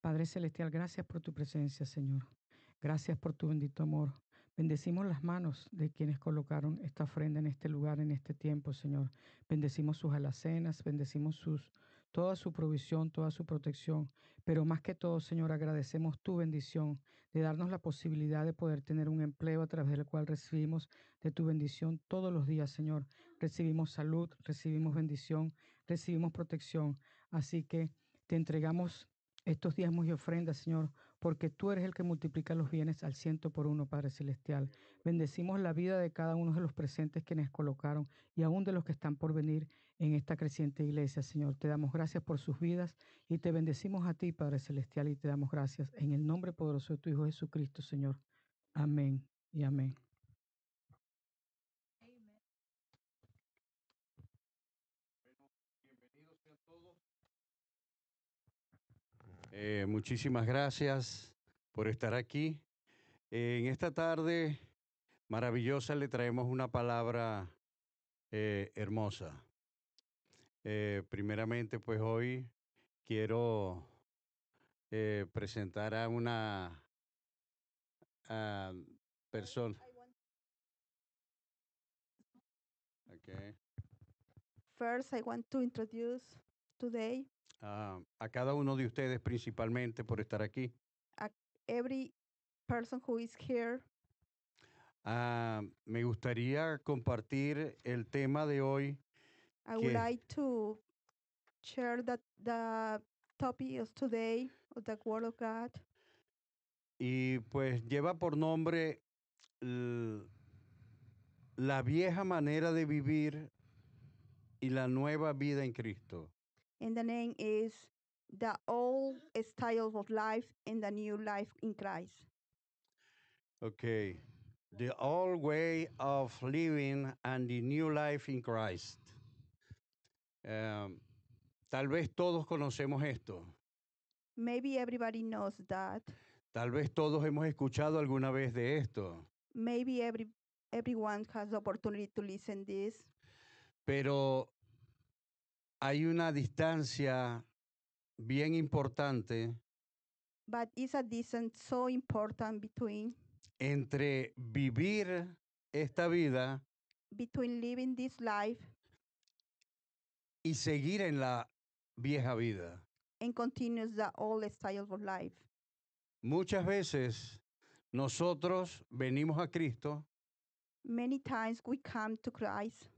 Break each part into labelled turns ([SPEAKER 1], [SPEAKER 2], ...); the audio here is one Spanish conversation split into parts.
[SPEAKER 1] Padre Celestial, gracias por tu presencia, Señor. Gracias por tu bendito amor. Bendecimos las manos de quienes colocaron esta ofrenda en este lugar, en este tiempo, Señor. Bendecimos sus alacenas, bendecimos
[SPEAKER 2] sus, toda su provisión, toda su protección. Pero más que todo, Señor, agradecemos tu bendición de darnos la posibilidad de poder tener un empleo a través del cual recibimos de
[SPEAKER 1] tu bendición todos los días, Señor. Recibimos salud, recibimos bendición, recibimos protección. Así que te entregamos estos días muy ofrenda, Señor, porque tú eres el que multiplica los bienes al ciento por uno, Padre Celestial. Bendecimos la vida de cada uno de los presentes quienes colocaron y aún de los que están por venir en esta creciente iglesia, Señor. Te damos gracias por sus vidas y te bendecimos a ti, Padre Celestial, y te damos gracias en el nombre poderoso de tu Hijo Jesucristo, Señor. Amén y amén. Eh, muchísimas gracias por estar aquí. en esta tarde maravillosa le traemos una palabra eh, hermosa. Eh, primeramente, pues hoy quiero presentar a
[SPEAKER 2] una persona. Okay. First, I want to introduce today
[SPEAKER 1] a cada uno de ustedes principalmente por estar aquí.
[SPEAKER 2] A every person who is here.
[SPEAKER 1] Ah, me gustaría compartir el tema de hoy.
[SPEAKER 2] I would like to share that the topic of today of the Word of God.
[SPEAKER 1] Y pues lleva por nombre la vieja manera de vivir y la nueva vida en Cristo.
[SPEAKER 2] and the name is The Old Styles of Life and the New Life in Christ.
[SPEAKER 1] Okay. The old way of living and the new life in Christ. Um, tal vez todos conocemos esto.
[SPEAKER 2] Maybe everybody knows that.
[SPEAKER 1] Tal vez todos hemos escuchado alguna vez de esto.
[SPEAKER 2] Maybe every, everyone has the opportunity to listen this.
[SPEAKER 1] Pero hay una distancia bien importante
[SPEAKER 2] But it's a distance so important between
[SPEAKER 1] entre vivir esta vida
[SPEAKER 2] between living this life
[SPEAKER 1] y seguir en la vieja vida.
[SPEAKER 2] and continues the old style of life.
[SPEAKER 1] Muchas veces nosotros venimos a Cristo
[SPEAKER 2] Many times we come to Christ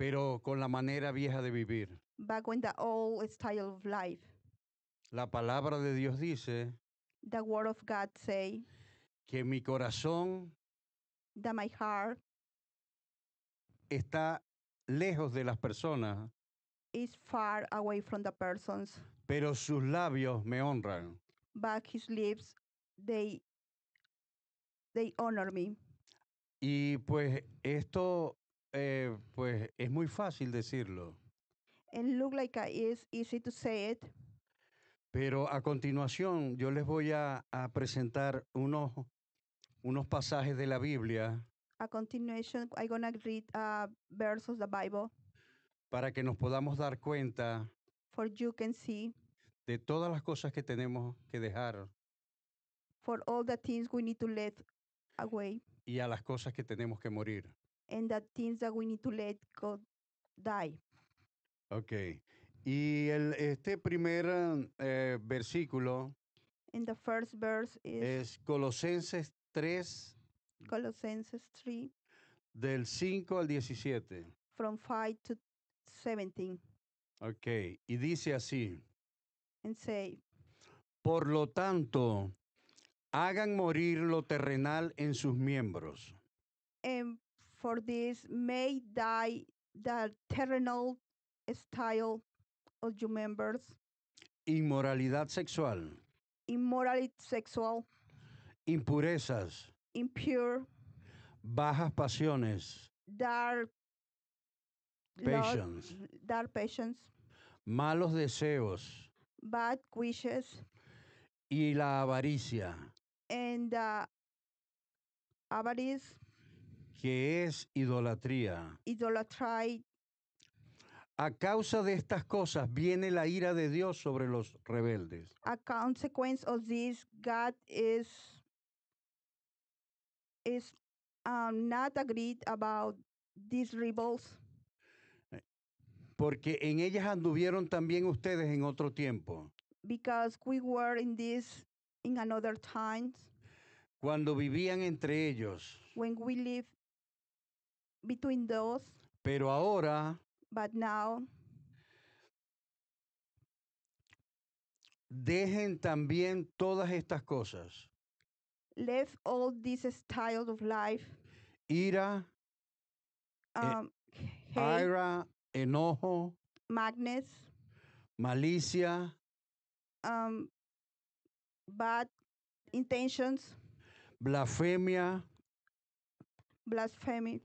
[SPEAKER 1] pero con la manera vieja de vivir.
[SPEAKER 2] Back when the old style of life.
[SPEAKER 1] La palabra de Dios dice
[SPEAKER 2] The word of God say
[SPEAKER 1] que mi corazón
[SPEAKER 2] that my heart
[SPEAKER 1] está lejos de las personas,
[SPEAKER 2] is far away from the persons,
[SPEAKER 1] pero sus labios me honran.
[SPEAKER 2] but his lips they they honor me.
[SPEAKER 1] Y pues esto eh, pues es muy fácil decirlo, pero a continuación yo les voy a, presentar unos, unos pasajes de la Biblia
[SPEAKER 2] a I'm uh,
[SPEAKER 1] para que nos podamos dar cuenta you can de todas las cosas que tenemos que dejar y a las cosas que tenemos que morir
[SPEAKER 2] and that things that we need to let go die.
[SPEAKER 1] Ok. Y el, este primer eh, versículo es Colosenses 3,
[SPEAKER 2] Colosenses 3,
[SPEAKER 1] del 5 al 17.
[SPEAKER 2] from 5 to 17,
[SPEAKER 1] Ok. Y dice así. and say, Por lo tanto, hagan morir lo terrenal en sus miembros.
[SPEAKER 2] En em, for this may die the terrenal style of your members.
[SPEAKER 1] Inmoralidad sexual.
[SPEAKER 2] Immorality sexual.
[SPEAKER 1] Impurezas.
[SPEAKER 2] Impure.
[SPEAKER 1] Bajas pasiones.
[SPEAKER 2] Dark. Passions. Dark passions.
[SPEAKER 1] Malos deseos.
[SPEAKER 2] Bad wishes.
[SPEAKER 1] Y la avaricia.
[SPEAKER 2] And uh, avarice.
[SPEAKER 1] que es idolatría. A causa de estas cosas viene la ira de Dios sobre los rebeldes.
[SPEAKER 2] A of this, ah, about
[SPEAKER 1] eh, Porque en ellas anduvieron también ustedes en otro tiempo.
[SPEAKER 2] Because we were in this
[SPEAKER 1] Cuando vivían entre ellos
[SPEAKER 2] between those.
[SPEAKER 1] Pero ahora.
[SPEAKER 2] But now. Dejen también todas estas cosas. Left all this style of life. Ira. Eh, um, ira,
[SPEAKER 1] enojo. Madness. Malicia.
[SPEAKER 2] Um, bad intentions. Blasfemia. Blasphemy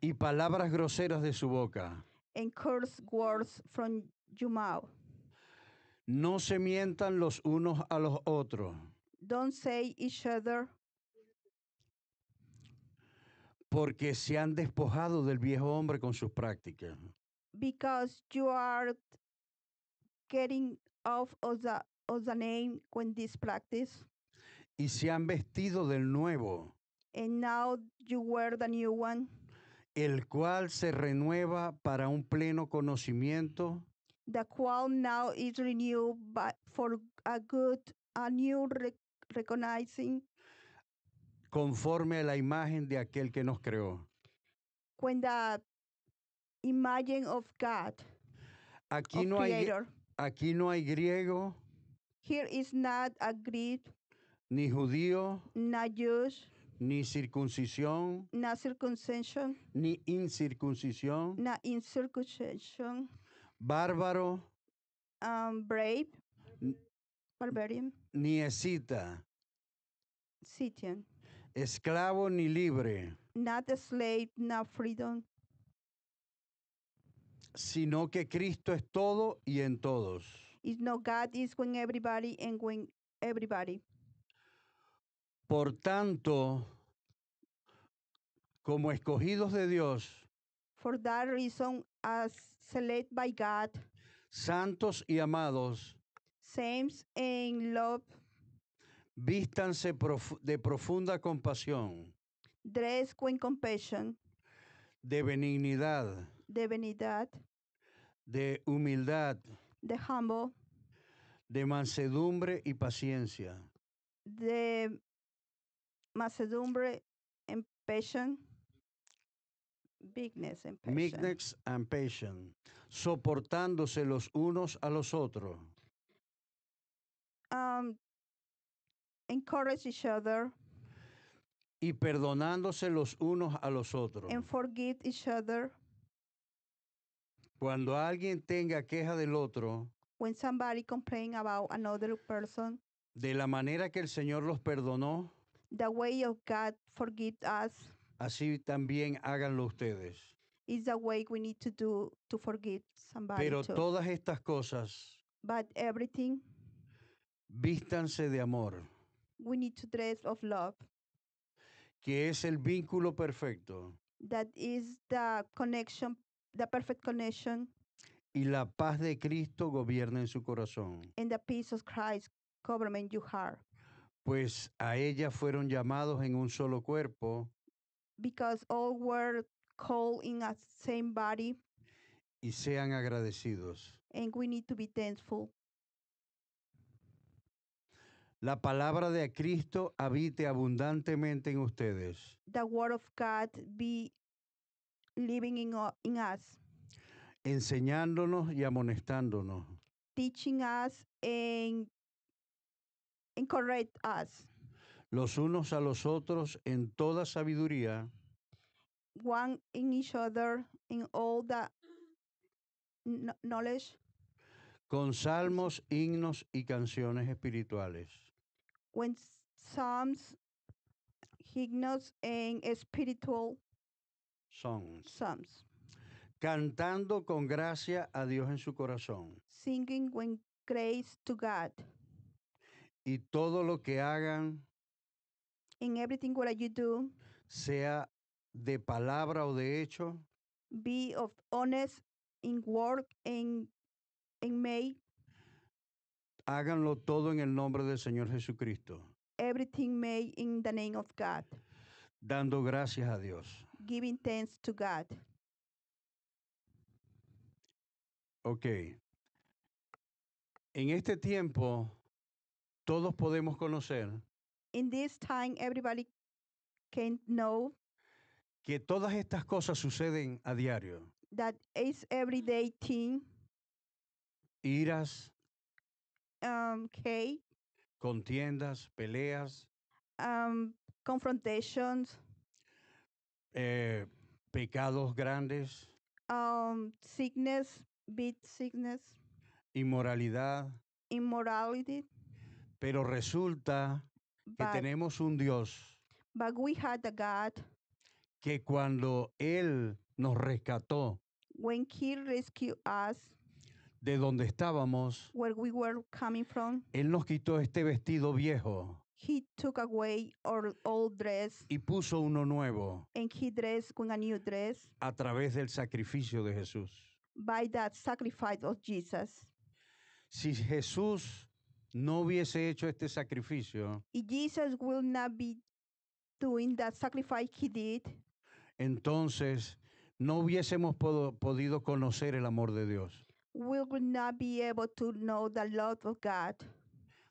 [SPEAKER 1] y palabras groseras de su boca.
[SPEAKER 2] And curse words from your mouth.
[SPEAKER 1] No se mientan los unos a los otros.
[SPEAKER 2] Don't say each other.
[SPEAKER 1] Porque se han despojado del viejo hombre con sus prácticas.
[SPEAKER 2] Because you are getting off of the, of the name when this practice.
[SPEAKER 1] Y se han vestido del nuevo.
[SPEAKER 2] And now you wear the new one
[SPEAKER 1] el cual se renueva para un pleno conocimiento,
[SPEAKER 2] the qual now is renewed by, for a good, a new recognizing,
[SPEAKER 1] conforme a la imagen de aquel que nos creó.
[SPEAKER 2] When the image of God,
[SPEAKER 1] aquí no hay aquí no hay griego.
[SPEAKER 2] Here is not a Greek,
[SPEAKER 1] ni judío,
[SPEAKER 2] not Jewish,
[SPEAKER 1] ni circuncisión. Na Ni incircuncisión. Na Bárbaro.
[SPEAKER 2] Um, brave. Barbarian.
[SPEAKER 1] Ni escita. Esclavo ni libre.
[SPEAKER 2] Not a slave, not freedom.
[SPEAKER 1] Sino que Cristo es todo y en todos.
[SPEAKER 2] Is no God is when everybody and when everybody.
[SPEAKER 1] Por tanto, como escogidos de Dios,
[SPEAKER 2] For that as by God,
[SPEAKER 1] santos y amados,
[SPEAKER 2] saints love,
[SPEAKER 1] vístanse de profunda compasión, de benignidad,
[SPEAKER 2] de benignidad,
[SPEAKER 1] de humildad, de humble, de mansedumbre y paciencia,
[SPEAKER 2] de Macedumbre and Patience. Bigness and Patience.
[SPEAKER 1] Bigness and Soportándose los unos a los otros.
[SPEAKER 2] Um, encourage each other.
[SPEAKER 1] Y perdonándose los unos a los otros.
[SPEAKER 2] And forgive each other.
[SPEAKER 1] Cuando alguien tenga queja del otro.
[SPEAKER 2] When somebody complain about another person.
[SPEAKER 1] De la manera que el Señor los perdonó.
[SPEAKER 2] The way of God forgive us
[SPEAKER 1] así también háganlo ustedes.
[SPEAKER 2] It's the way we need to do to forgive somebody Pero too.
[SPEAKER 1] todas estas cosas,
[SPEAKER 2] But everything
[SPEAKER 1] vístanse de amor,
[SPEAKER 2] we need to dress of love.
[SPEAKER 1] que es el vínculo perfecto
[SPEAKER 2] That is the connection, the perfect connection,
[SPEAKER 1] y la paz de Cristo gobierna en su corazón.
[SPEAKER 2] and the peace of Christ government your heart
[SPEAKER 1] pues a ella fueron llamados en un solo cuerpo.
[SPEAKER 2] Because all were called in a same body.
[SPEAKER 1] Y sean agradecidos.
[SPEAKER 2] And we need to be thankful.
[SPEAKER 1] La palabra de Cristo habite abundantemente en ustedes.
[SPEAKER 2] The word of God be living in, uh, in us.
[SPEAKER 1] Enseñándonos y amonestándonos.
[SPEAKER 2] Teaching us and correct us
[SPEAKER 1] los unos a los otros en toda sabiduría.
[SPEAKER 2] One in each other in all the knowledge.
[SPEAKER 1] Con salmos, himnos y canciones espirituales.
[SPEAKER 2] When psalms, hymns and spiritual
[SPEAKER 1] songs. Cantando con gracia a Dios en su corazón.
[SPEAKER 2] Singing with grace to God
[SPEAKER 1] y todo lo que hagan
[SPEAKER 2] in everything what you do,
[SPEAKER 1] sea de palabra o de hecho,
[SPEAKER 2] be of honest in work and in may,
[SPEAKER 1] háganlo todo en el nombre del Señor Jesucristo,
[SPEAKER 2] everything made in the name of God,
[SPEAKER 1] dando gracias a Dios.
[SPEAKER 2] giving thanks to God.
[SPEAKER 1] okay En este tiempo todos podemos conocer.
[SPEAKER 2] In this time everybody can know
[SPEAKER 1] que todas estas cosas suceden a diario.
[SPEAKER 2] That is everyday thing.
[SPEAKER 1] Iras. Um, Contiendas, peleas.
[SPEAKER 2] Um, confrontations.
[SPEAKER 1] Eh, pecados grandes.
[SPEAKER 2] Um, sickness, big sickness.
[SPEAKER 1] Inmoralidad.
[SPEAKER 2] Immorality.
[SPEAKER 1] Pero resulta que But- tenemos un Dios
[SPEAKER 2] but we had a God
[SPEAKER 1] que cuando Él nos rescató
[SPEAKER 2] when He rescued us
[SPEAKER 1] de donde estábamos,
[SPEAKER 2] where we were coming from.
[SPEAKER 1] Él nos quitó este vestido viejo
[SPEAKER 2] He took away our old dress
[SPEAKER 1] y puso uno nuevo
[SPEAKER 2] and He dressed with a new dress
[SPEAKER 1] a través del sacrificio de Jesús.
[SPEAKER 2] by that sacrifice of Jesus.
[SPEAKER 1] Si Jesús no hubiese hecho este sacrificio,
[SPEAKER 2] if Jesus will not be doing that sacrifice he did,
[SPEAKER 1] entonces no hubiésemos pod podido conocer el amor de Dios.
[SPEAKER 2] We would not be able to know the love of God.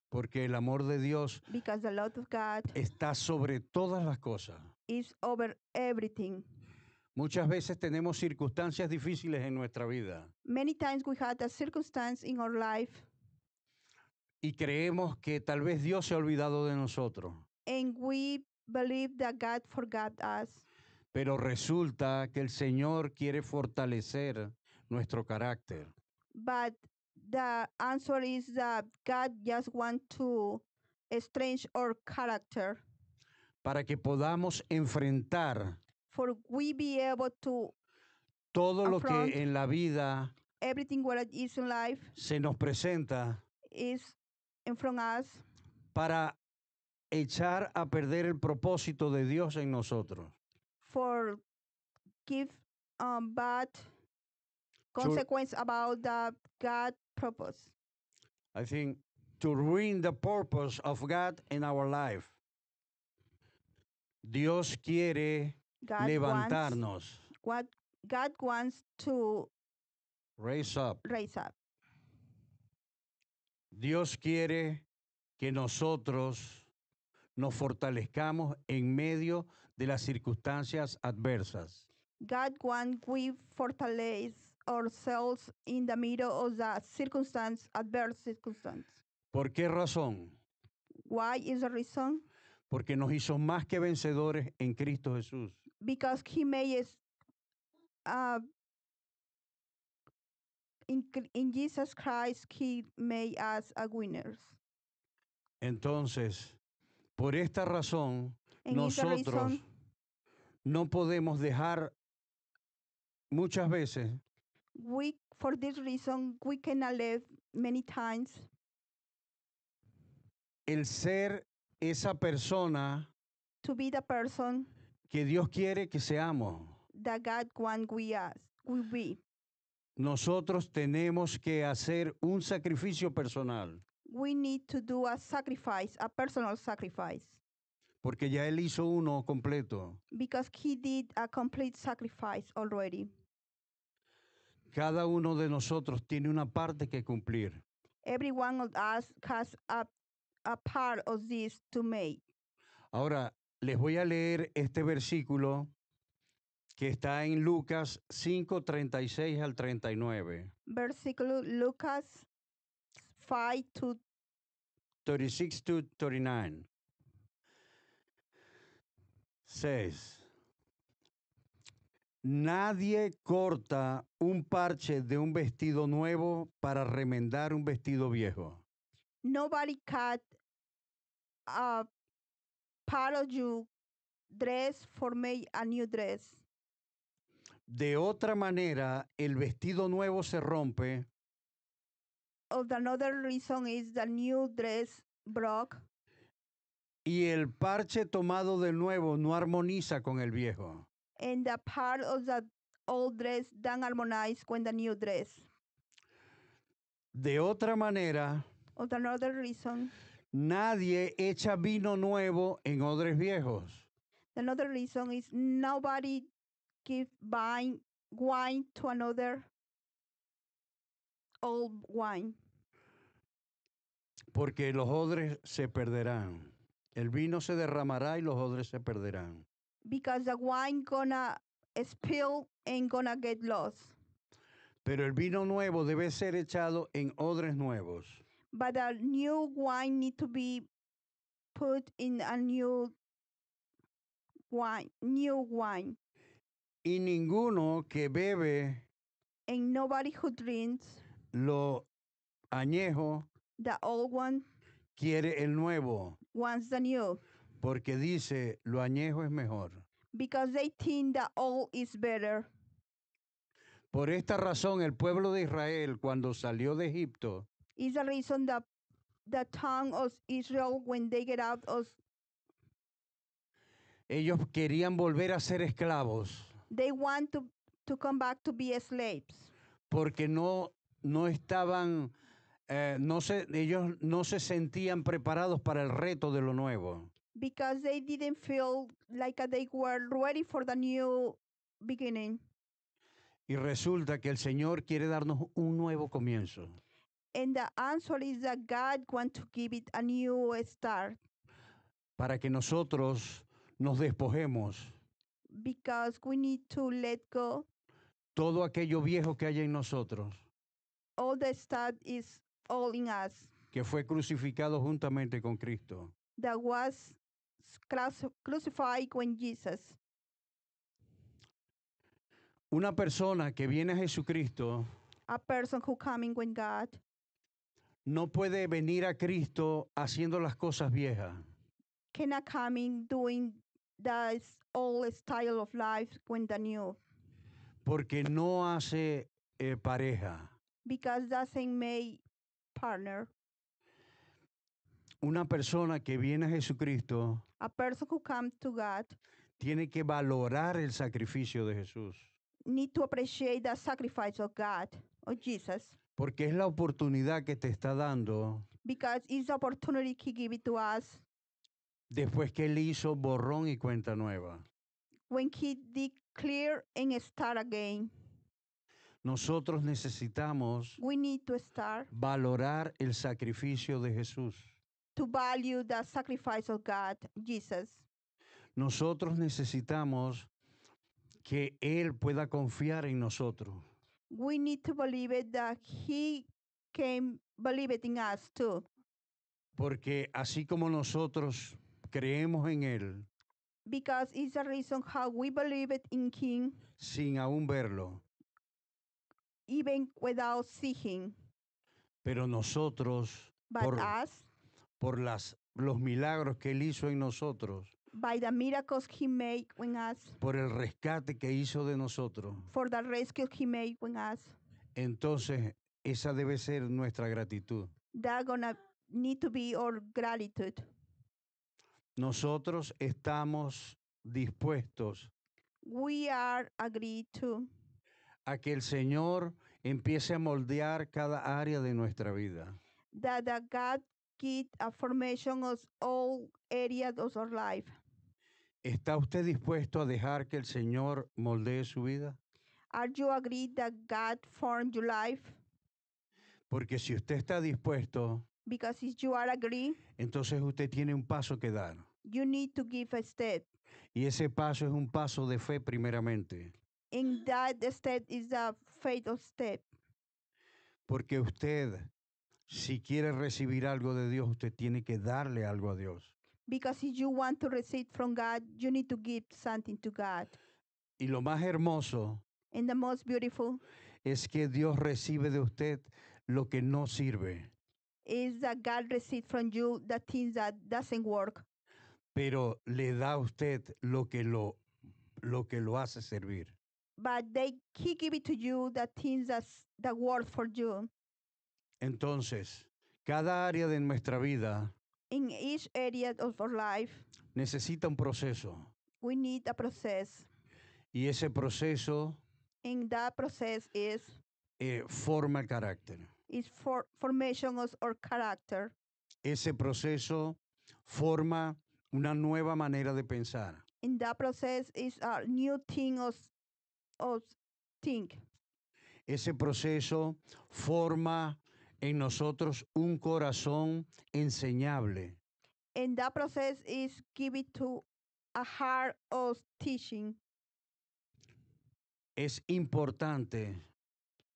[SPEAKER 1] Porque el amor de Dios
[SPEAKER 2] Because the love of God
[SPEAKER 1] está sobre todas las cosas.
[SPEAKER 2] Is over everything.
[SPEAKER 1] Muchas veces tenemos circunstancias difíciles en nuestra vida.
[SPEAKER 2] Many times we had a circumstance in our life
[SPEAKER 1] y creemos que tal vez Dios se ha olvidado de nosotros. Pero resulta que el Señor quiere fortalecer nuestro carácter.
[SPEAKER 2] But the answer is that God just to strengthen our character.
[SPEAKER 1] Para que podamos enfrentar todo lo que en la vida se nos presenta from us para echar a perder el propósito de Dios en nosotros.
[SPEAKER 2] for give um, bad consequence about the God purpose.
[SPEAKER 1] I think to ruin the purpose of God in our life. Dios quiere God levantarnos,
[SPEAKER 2] What God wants to
[SPEAKER 1] raise up. raise up. Dios quiere que nosotros nos fortalezcamos en medio de las circunstancias adversas.
[SPEAKER 2] God wants we fortalece ourselves in the middle of the circumstance, adverse circumstances.
[SPEAKER 1] ¿Por qué razón?
[SPEAKER 2] Why is the reason?
[SPEAKER 1] Porque nos hizo más que vencedores en Cristo Jesús.
[SPEAKER 2] Because he made us uh, In, Jesus Christ, He made us a winners.
[SPEAKER 1] Entonces, por esta razón, nosotros no podemos dejar muchas veces.
[SPEAKER 2] We, for this reason, we cannot live many times.
[SPEAKER 1] El ser esa persona.
[SPEAKER 2] To be the person.
[SPEAKER 1] Que Dios quiere que seamos.
[SPEAKER 2] That God want we, we
[SPEAKER 1] nosotros tenemos que hacer un sacrificio personal.
[SPEAKER 2] We need to do a sacrifice, a personal sacrifice.
[SPEAKER 1] Porque ya él hizo uno completo.
[SPEAKER 2] Because he did a complete sacrifice already.
[SPEAKER 1] Cada uno de nosotros tiene una parte que cumplir.
[SPEAKER 2] of us has a part of this to make.
[SPEAKER 1] Ahora les voy a leer este versículo que está en Lucas 5, 36 al 39.
[SPEAKER 2] Versículo Lucas 5
[SPEAKER 1] 36 to 39. 6. Nadie corta un parche de un vestido nuevo para remendar un vestido viejo.
[SPEAKER 2] Nobody cut a part dress for make a new dress.
[SPEAKER 1] De otra manera, el vestido nuevo se rompe.
[SPEAKER 2] Another reason is the new dress broke.
[SPEAKER 1] Y el parche tomado del nuevo no armoniza con el viejo.
[SPEAKER 2] And the part of the old dress don't harmonize with the new dress.
[SPEAKER 1] De otra manera,
[SPEAKER 2] Of another reason,
[SPEAKER 1] nadie echa vino nuevo en odres viejos.
[SPEAKER 2] another reason is nobody give wine to another old wine.
[SPEAKER 1] Porque los odres se perderán. El vino se derramará y los odres se perderán.
[SPEAKER 2] Because the wine gonna spill and gonna get lost.
[SPEAKER 1] Pero el vino nuevo debe ser echado en odres nuevos.
[SPEAKER 2] But the new wine need to be put in a new wine, new wine. Y
[SPEAKER 1] ninguno que bebe
[SPEAKER 2] And nobody who drinks
[SPEAKER 1] lo añejo
[SPEAKER 2] the old one
[SPEAKER 1] quiere el nuevo,
[SPEAKER 2] wants the new
[SPEAKER 1] porque dice, lo añejo es mejor.
[SPEAKER 2] because they think the old is better.
[SPEAKER 1] Por esta razón el pueblo de Israel cuando salió de Egipto
[SPEAKER 2] Is the reason that the tongue of Israel when they get out of
[SPEAKER 1] ellos querían volver a ser esclavos.
[SPEAKER 2] They want to, to come back to be slaves.
[SPEAKER 1] Porque no, no estaban, eh, no se, ellos no se sentían preparados para el reto de lo nuevo.
[SPEAKER 2] Because they didn't feel like they were ready for the new beginning.
[SPEAKER 1] Y resulta que el Señor quiere darnos un nuevo comienzo.
[SPEAKER 2] And the answer is that God wants to give it a new start.
[SPEAKER 1] Para que nosotros nos despojemos todo aquello viejo que hay en nosotros,
[SPEAKER 2] All the stuff is all in us
[SPEAKER 1] que fue crucificado juntamente con Cristo.
[SPEAKER 2] crucified
[SPEAKER 1] Una persona que viene a Jesucristo A no puede venir a Cristo haciendo las cosas viejas.
[SPEAKER 2] doing that's all style of life when the new.
[SPEAKER 1] Porque no hace eh, pareja.
[SPEAKER 2] Because doesn't make partner.
[SPEAKER 1] Una persona que viene a Jesucristo
[SPEAKER 2] A person who comes to God
[SPEAKER 1] tiene que valorar el sacrificio de Jesús,
[SPEAKER 2] need to appreciate the sacrifice of God, of Jesus,
[SPEAKER 1] porque es la oportunidad que te está dando
[SPEAKER 2] because it's the opportunity He give it to us
[SPEAKER 1] después que él hizo borrón y cuenta nueva.
[SPEAKER 2] When he did clear and start again.
[SPEAKER 1] Nosotros necesitamos
[SPEAKER 2] We need to start
[SPEAKER 1] valorar el sacrificio de Jesús.
[SPEAKER 2] To value the sacrifice of God, Jesus.
[SPEAKER 1] Nosotros necesitamos que él pueda confiar en nosotros.
[SPEAKER 2] We need to believe it that he can believe in us too.
[SPEAKER 1] Porque así como nosotros creemos en Él.
[SPEAKER 2] Because it's the reason how we believed in Him,
[SPEAKER 1] Sin aún verlo.
[SPEAKER 2] even without seeing.
[SPEAKER 1] Pero nosotros, But por, us, por las, los milagros que Él hizo en nosotros,
[SPEAKER 2] by the miracles He made when us,
[SPEAKER 1] por el rescate que hizo de nosotros,
[SPEAKER 2] for the rescue He made when us,
[SPEAKER 1] entonces esa debe ser nuestra gratitud.
[SPEAKER 2] that gonna need to be our gratitude.
[SPEAKER 1] Nosotros estamos dispuestos
[SPEAKER 2] We are to
[SPEAKER 1] a que el Señor empiece a moldear cada área de nuestra vida.
[SPEAKER 2] that God a formation of all areas of our life.
[SPEAKER 1] ¿Está usted dispuesto a dejar que el Señor moldee su vida?
[SPEAKER 2] Are you agreed that God formed your life?
[SPEAKER 1] Porque si usted está dispuesto,
[SPEAKER 2] Because if you are agree,
[SPEAKER 1] entonces usted tiene un paso que dar.
[SPEAKER 2] You need to give a step.
[SPEAKER 1] Y ese paso es un paso de fe primeramente.
[SPEAKER 2] In that step is a faith step.
[SPEAKER 1] Porque usted, si quiere recibir algo de Dios, usted tiene que darle algo a Dios.
[SPEAKER 2] Because if you want to receive from God, you need to give something to God.
[SPEAKER 1] Y lo más hermoso es que Dios recibe de usted lo que no sirve.
[SPEAKER 2] is that God receives from you the things that doesn't work.
[SPEAKER 1] Pero le da usted lo que lo lo que lo hace servir.
[SPEAKER 2] But they he give it to you the things that that work for you.
[SPEAKER 1] Entonces, cada área de nuestra vida
[SPEAKER 2] In each area of our life,
[SPEAKER 1] necesita un proceso.
[SPEAKER 2] We need a process.
[SPEAKER 1] Y ese proceso
[SPEAKER 2] In that process is,
[SPEAKER 1] eh, forma el carácter.
[SPEAKER 2] is for formation of our character.
[SPEAKER 1] Ese proceso forma una nueva manera de pensar.
[SPEAKER 2] In that process is a new thing of, of think.
[SPEAKER 1] Ese proceso forma en nosotros un corazón enseñable.
[SPEAKER 2] In that process is give it to a heart of teaching.
[SPEAKER 1] Es importante.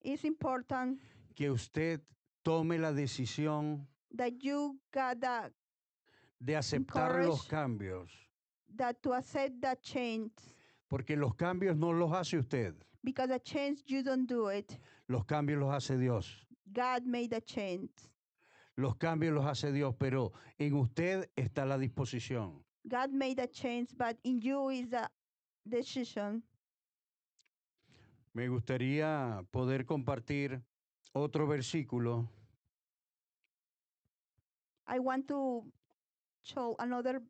[SPEAKER 2] It's important
[SPEAKER 1] que usted tome la decisión
[SPEAKER 2] de
[SPEAKER 1] aceptar los cambios. Porque los cambios no los hace usted. Los cambios los hace Dios. Los cambios los hace Dios, pero en usted está la disposición. Me gustaría poder compartir otro versículo.
[SPEAKER 2] I want to show another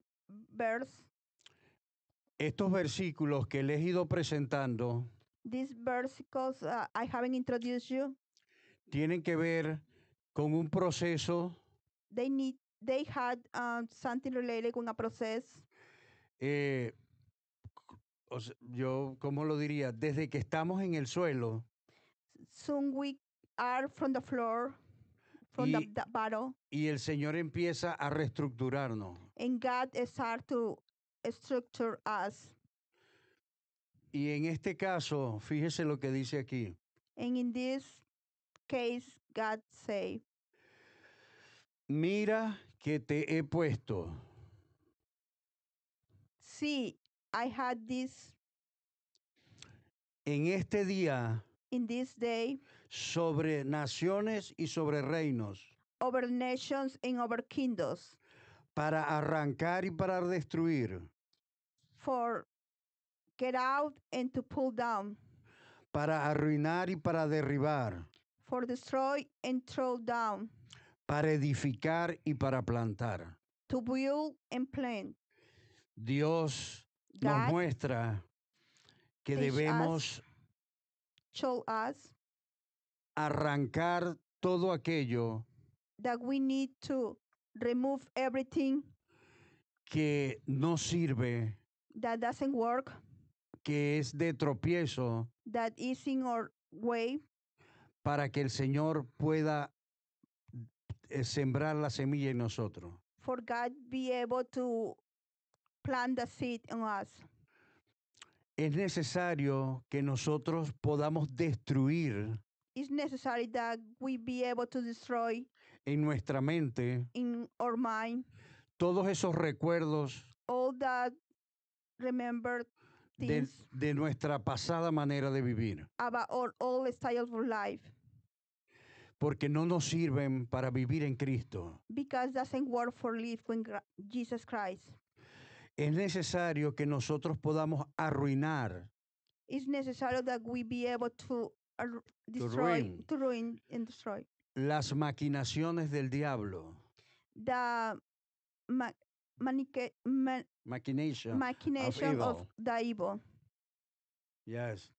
[SPEAKER 2] verse.
[SPEAKER 1] Estos versículos que les he ido presentando
[SPEAKER 2] These verses uh, I haven't introduced you.
[SPEAKER 1] tienen que ver con un proceso.
[SPEAKER 2] They need they had uh, something related con un process.
[SPEAKER 1] Eh, o yo, ¿cómo lo diría? Desde que estamos en el suelo.
[SPEAKER 2] Soon we art from the floor, from y, the, the
[SPEAKER 1] Y el Señor empieza a reestructurarnos.
[SPEAKER 2] And God to structure us. Y en este caso,
[SPEAKER 1] fíjese lo que dice aquí.
[SPEAKER 2] And in this case, God say,
[SPEAKER 1] Mira que te he puesto.
[SPEAKER 2] Sí, I had this.
[SPEAKER 1] En este día.
[SPEAKER 2] In this day
[SPEAKER 1] sobre naciones y sobre reinos,
[SPEAKER 2] over nations and over kingdoms,
[SPEAKER 1] para arrancar y para destruir,
[SPEAKER 2] for get out and to pull down,
[SPEAKER 1] para arruinar y para derribar,
[SPEAKER 2] for destroy and throw down,
[SPEAKER 1] para edificar y para plantar.
[SPEAKER 2] To build and plant.
[SPEAKER 1] Dios nos muestra
[SPEAKER 2] que debemos us, us,
[SPEAKER 1] arrancar todo aquello
[SPEAKER 2] that we need to remove everything
[SPEAKER 1] que no sirve,
[SPEAKER 2] that doesn't work,
[SPEAKER 1] que es de tropiezo,
[SPEAKER 2] that is in our way,
[SPEAKER 1] para que el Señor pueda eh, sembrar la semilla en nosotros.
[SPEAKER 2] for God be able to plant the seed in us.
[SPEAKER 1] Es necesario que nosotros podamos destruir
[SPEAKER 2] it's necessary that we be able to destroy
[SPEAKER 1] en nuestra mente
[SPEAKER 2] in our mind
[SPEAKER 1] todos esos recuerdos
[SPEAKER 2] all that remembered de, things
[SPEAKER 1] de nuestra pasada manera de vivir,
[SPEAKER 2] about our all styles of life
[SPEAKER 1] porque no nos sirven para vivir en Cristo.
[SPEAKER 2] because doesn't work for living when Jesus Christ.
[SPEAKER 1] Es necesario que nosotros podamos arruinar
[SPEAKER 2] It's necessary that we be able to destroy, to ruin. and destroy.
[SPEAKER 1] Las maquinaciones del diablo.
[SPEAKER 2] The ma
[SPEAKER 1] machination, machination of, of
[SPEAKER 2] the evil.
[SPEAKER 1] Yes.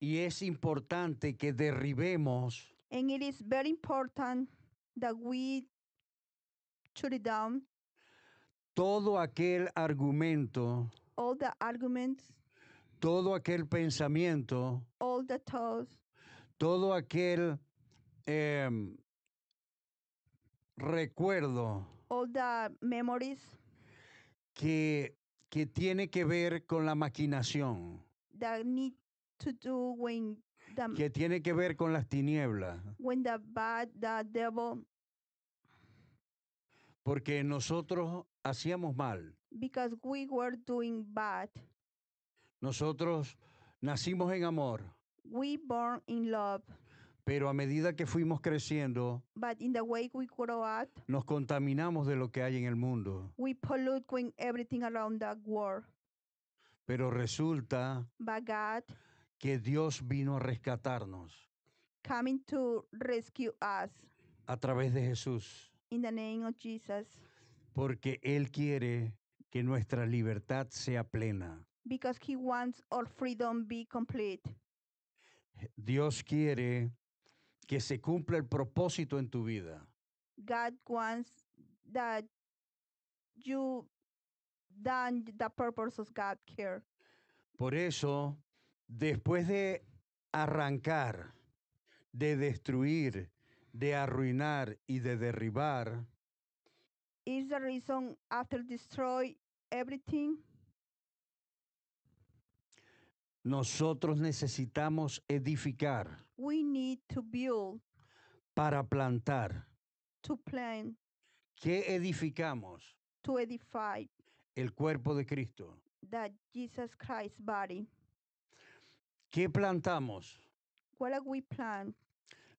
[SPEAKER 1] Y es importante que derribemos.
[SPEAKER 2] And it is very important that we shut it down.
[SPEAKER 1] Todo aquel argumento.
[SPEAKER 2] All the arguments
[SPEAKER 1] todo aquel pensamiento, all the todo aquel em, recuerdo,
[SPEAKER 2] all the memories,
[SPEAKER 1] que, que tiene que ver con la maquinación, que tiene que ver con las tinieblas. porque nosotros hacíamos mal.
[SPEAKER 2] Because we were doing bad.
[SPEAKER 1] Nosotros nacimos en amor. Pero a medida que fuimos creciendo, nos contaminamos de lo que hay en el mundo. Pero resulta que Dios vino a rescatarnos
[SPEAKER 2] coming to rescue a
[SPEAKER 1] través de Jesús. Porque Él quiere que nuestra libertad sea plena.
[SPEAKER 2] because he wants all freedom be complete.
[SPEAKER 1] Dios quiere que se cumpla el propósito en tu vida.
[SPEAKER 2] God wants that you done the purpose of God care.
[SPEAKER 1] Por eso, después de arrancar, de destruir, de arruinar y de derribar,
[SPEAKER 2] is the reason after destroy everything
[SPEAKER 1] Nosotros necesitamos edificar.
[SPEAKER 2] We need to build.
[SPEAKER 1] Para plantar.
[SPEAKER 2] To plant.
[SPEAKER 1] ¿Qué edificamos?
[SPEAKER 2] To edify.
[SPEAKER 1] El cuerpo de Cristo.
[SPEAKER 2] Jesus Christ body.
[SPEAKER 1] ¿Qué plantamos?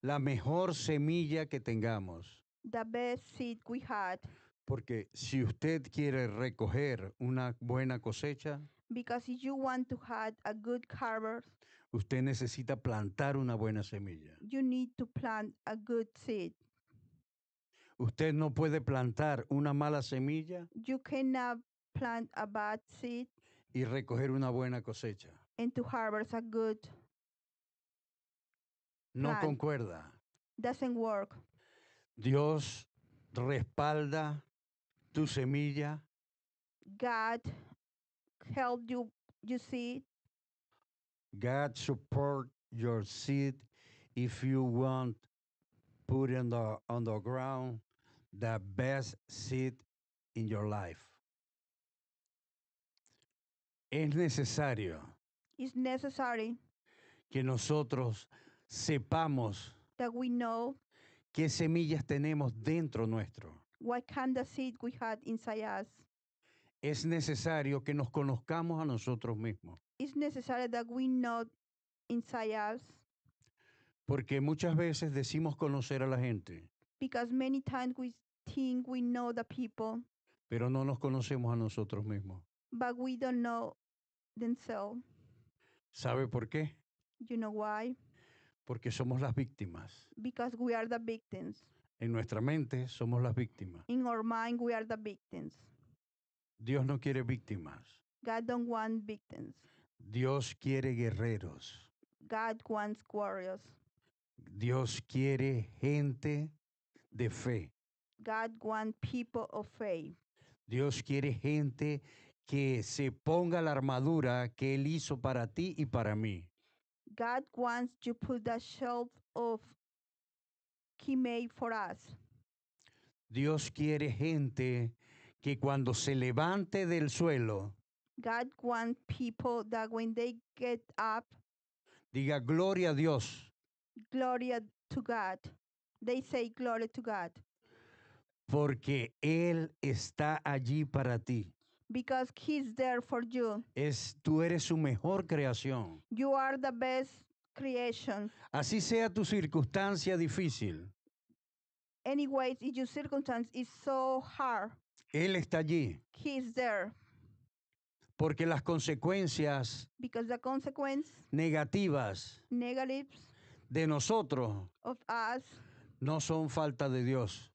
[SPEAKER 1] La mejor semilla que tengamos.
[SPEAKER 2] The best seed we had.
[SPEAKER 1] Porque si usted quiere recoger una buena cosecha,
[SPEAKER 2] Because if you want to have a good harvest,
[SPEAKER 1] usted necesita plantar una buena semilla.
[SPEAKER 2] You need to plant a good seed.
[SPEAKER 1] Usted no puede plantar una mala semilla.
[SPEAKER 2] You cannot plant a bad seed.
[SPEAKER 1] Y recoger una buena cosecha.
[SPEAKER 2] And to harvest a good.
[SPEAKER 1] No concuerda.
[SPEAKER 2] Doesn't work.
[SPEAKER 1] Dios respalda tu semilla.
[SPEAKER 2] God help you you seed?
[SPEAKER 1] God support your seed if you want put in the on the ground the best seed in your life. Es necesario.
[SPEAKER 2] It's necessary.
[SPEAKER 1] Que nosotros sepamos.
[SPEAKER 2] That we know.
[SPEAKER 1] Qué semillas tenemos dentro nuestro.
[SPEAKER 2] What kind of seed we had inside us.
[SPEAKER 1] es necesario que nos conozcamos a nosotros mismos.
[SPEAKER 2] It's necessary that we know inside us
[SPEAKER 1] Porque muchas veces decimos conocer a la gente,
[SPEAKER 2] because many times we think we know the people,
[SPEAKER 1] pero no nos conocemos a nosotros mismos.
[SPEAKER 2] but we don't know themselves.
[SPEAKER 1] ¿Sabe por qué?
[SPEAKER 2] You know why?
[SPEAKER 1] Porque somos las víctimas.
[SPEAKER 2] Because we are the victims.
[SPEAKER 1] En nuestra mente somos las víctimas.
[SPEAKER 2] In our mind, we are the victims.
[SPEAKER 1] Dios no quiere víctimas.
[SPEAKER 2] God don't victims.
[SPEAKER 1] Dios quiere guerreros.
[SPEAKER 2] God wants warriors.
[SPEAKER 1] Dios quiere gente de fe.
[SPEAKER 2] God wants people of faith.
[SPEAKER 1] Dios quiere gente que se ponga la armadura que él hizo para ti y para mí.
[SPEAKER 2] God wants put the of for us.
[SPEAKER 1] Dios quiere gente que cuando se levante del suelo,
[SPEAKER 2] God wants people that when they get up,
[SPEAKER 1] diga gloria a Dios.
[SPEAKER 2] Gloria to God. They say glory to God.
[SPEAKER 1] Porque Él está allí para ti.
[SPEAKER 2] Because He's there for you.
[SPEAKER 1] Es, tú eres su mejor creación.
[SPEAKER 2] You are the best creation.
[SPEAKER 1] Así sea tu circunstancia difícil.
[SPEAKER 2] Anyways, if your circumstance is so hard.
[SPEAKER 1] Él está allí. Porque las consecuencias negativas de nosotros no son falta de Dios.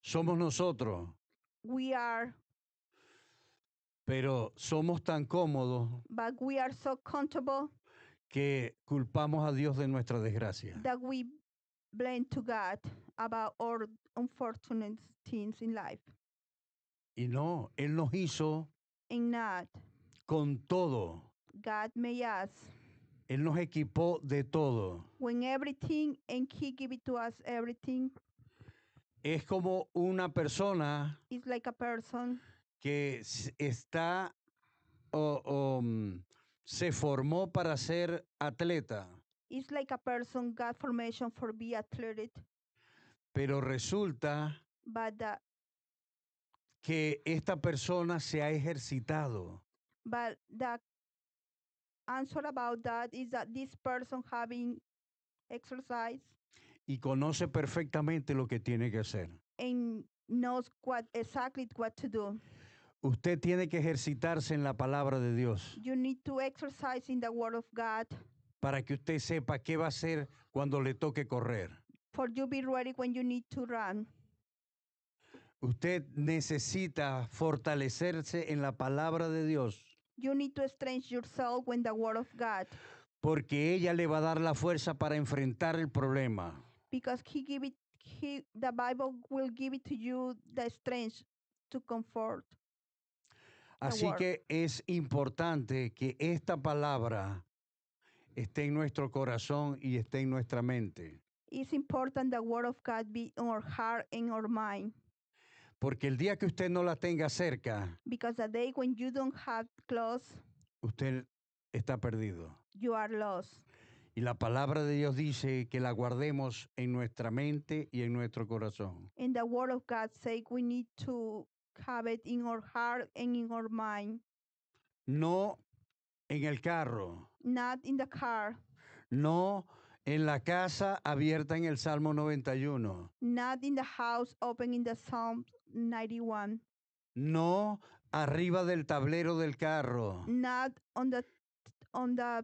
[SPEAKER 1] Somos nosotros, pero somos tan cómodos que culpamos a Dios de nuestra desgracia
[SPEAKER 2] unfortunate things in life.
[SPEAKER 1] Y no, Él nos hizo And not, con todo.
[SPEAKER 2] God made us
[SPEAKER 1] Él nos equipó de todo.
[SPEAKER 2] when everything, and He gave it to us everything.
[SPEAKER 1] Es como una persona
[SPEAKER 2] It's like a person
[SPEAKER 1] que está o, o, mm, se formó para ser atleta,
[SPEAKER 2] It's like a person got formation for be athletic.
[SPEAKER 1] Pero resulta que esta persona se ha ejercitado. y conoce perfectamente lo que tiene que hacer. Usted tiene que ejercitarse en la palabra de Dios. Para que usted sepa qué va a hacer cuando le toque correr. Usted necesita fortalecerse en la palabra de Dios.
[SPEAKER 2] You need to strengthen yourself the word of God.
[SPEAKER 1] Porque ella le va a dar la fuerza para enfrentar el problema.
[SPEAKER 2] Because the Bible will give it you the strength to comfort.
[SPEAKER 1] Así que es importante que esta palabra esté en nuestro corazón y esté en nuestra mente.
[SPEAKER 2] It's important the word of God be in our heart and our mind.
[SPEAKER 1] Porque el día que usted no la tenga cerca,
[SPEAKER 2] Because the day when you don't have close,
[SPEAKER 1] usted está perdido.
[SPEAKER 2] you are lost.
[SPEAKER 1] Y la palabra de Dios dice que la guardemos en nuestra mente y en nuestro corazón.
[SPEAKER 2] In the word of God say we need to have it in our heart and in our mind,
[SPEAKER 1] No en el carro,
[SPEAKER 2] not in the car,
[SPEAKER 1] no en la casa abierta en el Salmo 91.
[SPEAKER 2] Not in the house open in the Psalm 91.
[SPEAKER 1] No arriba del tablero del carro.
[SPEAKER 2] Not on the, on the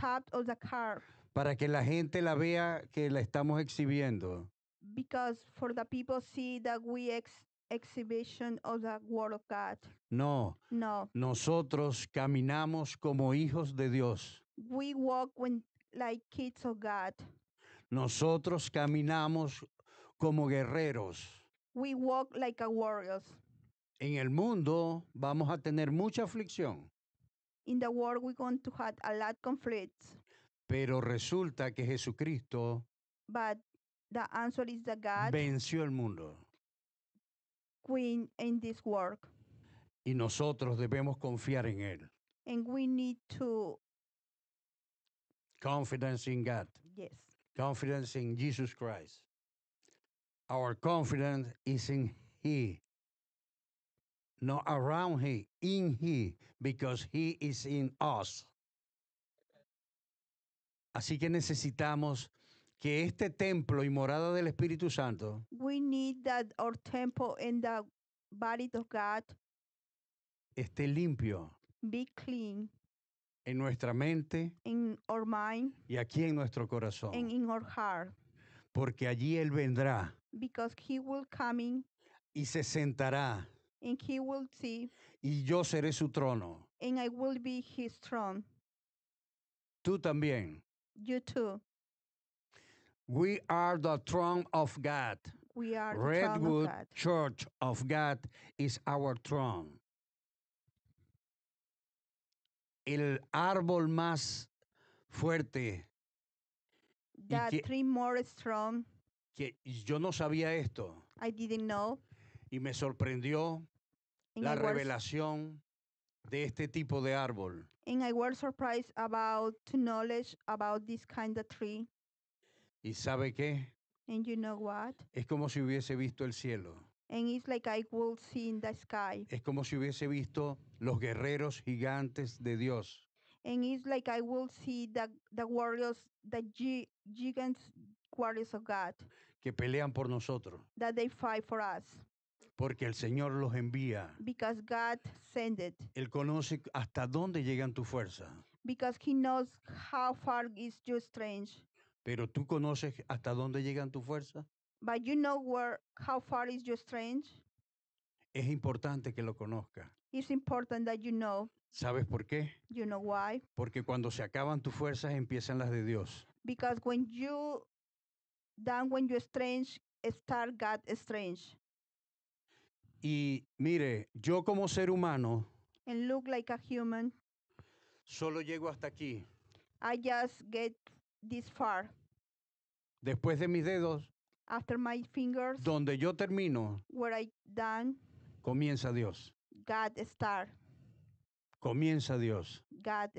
[SPEAKER 2] top of the car.
[SPEAKER 1] Para que la gente la vea que la estamos exhibiendo.
[SPEAKER 2] Because for the people see that we ex exhibition of the word of God. No. No.
[SPEAKER 1] Nosotros caminamos como hijos de Dios.
[SPEAKER 2] We walk when like kids of God.
[SPEAKER 1] Nosotros caminamos como guerreros.
[SPEAKER 2] We walk like a warriors.
[SPEAKER 1] En el mundo vamos a tener mucha aflicción.
[SPEAKER 2] In the world we're going to have a lot conflicts.
[SPEAKER 1] Pero resulta que Jesucristo
[SPEAKER 2] But the answer is that God venció el mundo. Queen in this work.
[SPEAKER 1] Y nosotros debemos confiar en él.
[SPEAKER 2] And we need to
[SPEAKER 1] Confidence in God. Yes. Confidence in Jesus Christ. Our confidence is in He. Not around He, in He, because He is in us. Así que necesitamos que este templo y morada del Espíritu Santo.
[SPEAKER 2] We need that our temple and the body of God
[SPEAKER 1] esté limpio.
[SPEAKER 2] Be clean
[SPEAKER 1] en nuestra mente
[SPEAKER 2] in our mind,
[SPEAKER 1] y aquí en nuestro corazón.
[SPEAKER 2] in our heart.
[SPEAKER 1] Porque allí Él vendrá
[SPEAKER 2] Because he will
[SPEAKER 1] y se sentará
[SPEAKER 2] and he will see,
[SPEAKER 1] y yo seré su trono.
[SPEAKER 2] And I will be his throne.
[SPEAKER 1] Tú también.
[SPEAKER 2] You too.
[SPEAKER 1] We are the throne of God.
[SPEAKER 2] We are the Redwood
[SPEAKER 1] Church of God is our throne el árbol más fuerte.
[SPEAKER 2] The que, tree more strong.
[SPEAKER 1] Que yo no sabía esto.
[SPEAKER 2] I didn't know.
[SPEAKER 1] Y me sorprendió
[SPEAKER 2] And la I revelación
[SPEAKER 1] de este tipo de árbol.
[SPEAKER 2] And I was surprised about to knowledge about this kind of tree.
[SPEAKER 1] ¿Y sabe qué?
[SPEAKER 2] And you know what?
[SPEAKER 1] Es como si hubiese visto el cielo.
[SPEAKER 2] And it's like I will see in the sky.
[SPEAKER 1] Es como si hubiese visto los guerreros gigantes de Dios.
[SPEAKER 2] And it's like I will see the, the warriors, the giants warriors of God.
[SPEAKER 1] Que pelean por nosotros.
[SPEAKER 2] That they fight for us.
[SPEAKER 1] Porque el Señor los envía.
[SPEAKER 2] Because God sent it.
[SPEAKER 1] Él conoce hasta dónde llegan tu fuerza.
[SPEAKER 2] Because he knows how far is your strength.
[SPEAKER 1] Pero tú conoces hasta dónde llegan tu fuerza.
[SPEAKER 2] But you know where, how far is your strange.
[SPEAKER 1] Es importante que lo conozcas.
[SPEAKER 2] It's important that you know.
[SPEAKER 1] ¿Sabes por qué?
[SPEAKER 2] You know why.
[SPEAKER 1] Porque cuando se acaban tus fuerzas empiezan las de Dios.
[SPEAKER 2] Because when you then when you strange start God strange.
[SPEAKER 1] Y mire, yo como ser humano
[SPEAKER 2] And look like a human.
[SPEAKER 1] Solo llego hasta aquí.
[SPEAKER 2] I just get this far.
[SPEAKER 1] Después de mis dedos
[SPEAKER 2] After my fingers,
[SPEAKER 1] donde yo termino,
[SPEAKER 2] where I done,
[SPEAKER 1] comienza Dios.
[SPEAKER 2] God start.
[SPEAKER 1] Comienza Dios. God